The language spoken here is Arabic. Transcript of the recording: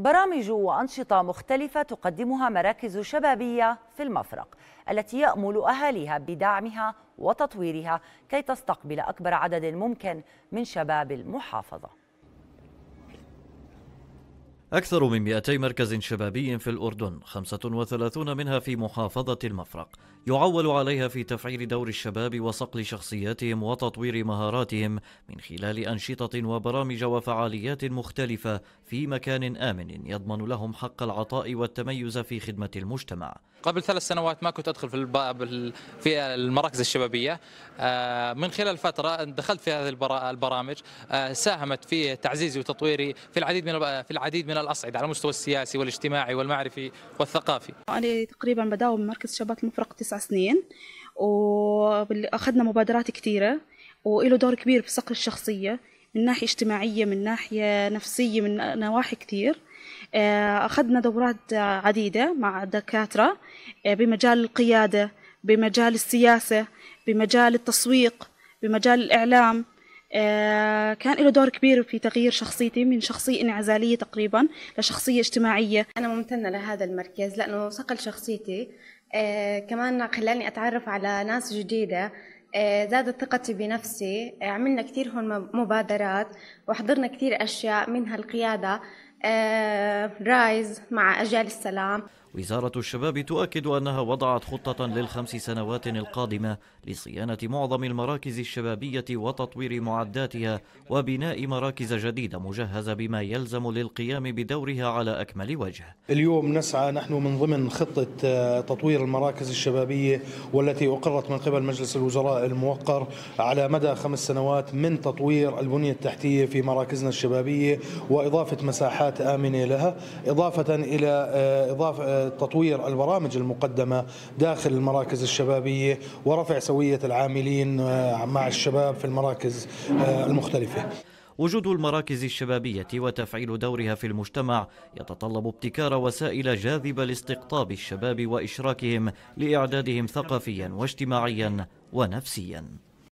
برامج وأنشطة مختلفة تقدمها مراكز شبابية في المفرق التي يأمل أهاليها بدعمها وتطويرها كي تستقبل أكبر عدد ممكن من شباب المحافظة أكثر من 200 مركز شبابي في الأردن 35 منها في محافظة المفرق يعول عليها في تفعيل دور الشباب وصقل شخصياتهم وتطوير مهاراتهم من خلال أنشطة وبرامج وفعاليات مختلفة في مكان آمن يضمن لهم حق العطاء والتميز في خدمة المجتمع قبل ثلاث سنوات ما كنت أدخل في في المراكز الشبابية آه، من خلال فترة دخلت في هذه البرامج آه، ساهمت في تعزيزي وتطويري في العديد من في العديد من الأصعدة على المستوى السياسي والاجتماعي والمعرفي والثقافي أنا تقريبا بداوم بمركز شباب المفرق تسع سنين وأخذنا مبادرات كثيرة وإله دور كبير في صقل الشخصية من ناحية اجتماعية من ناحية نفسية من نواحي كثير آه، أخذنا دورات عديدة مع دكاترة آه، بمجال القيادة بمجال السياسة بمجال التسويق بمجال الإعلام آه، كان له دور كبير في تغيير شخصيتي من شخصية انعزالية تقريبا لشخصية اجتماعية أنا ممتنة لهذا المركز لأنه صقل شخصيتي آه، كمان خلاني أتعرف على ناس جديدة آه، زادت ثقتي بنفسي عملنا كثير هون مبادرات وحضرنا كثير أشياء منها القيادة آه، رايز مع أجيال السلام وزارة الشباب تؤكد أنها وضعت خطة للخمس سنوات القادمة لصيانة معظم المراكز الشبابية وتطوير معداتها وبناء مراكز جديدة مجهزة بما يلزم للقيام بدورها على أكمل وجه اليوم نسعى نحن من ضمن خطة آه، تطوير المراكز الشبابية والتي أقرت من قبل مجلس الوزراء الموقر على مدى خمس سنوات من تطوير البنية التحتية في مراكزنا الشبابية وإضافة مساحات بيئات آمنة لها إضافة إلى آه، إضافة آه، تطوير البرامج المقدمة داخل المراكز الشبابية ورفع سوية العاملين آه، مع الشباب في المراكز المختلفة وجود المراكز الشبابية وتفعيل دورها في المجتمع يتطلب ابتكار وسائل جاذبة لاستقطاب الشباب وإشراكهم لإعدادهم ثقافيا واجتماعيا ونفسيا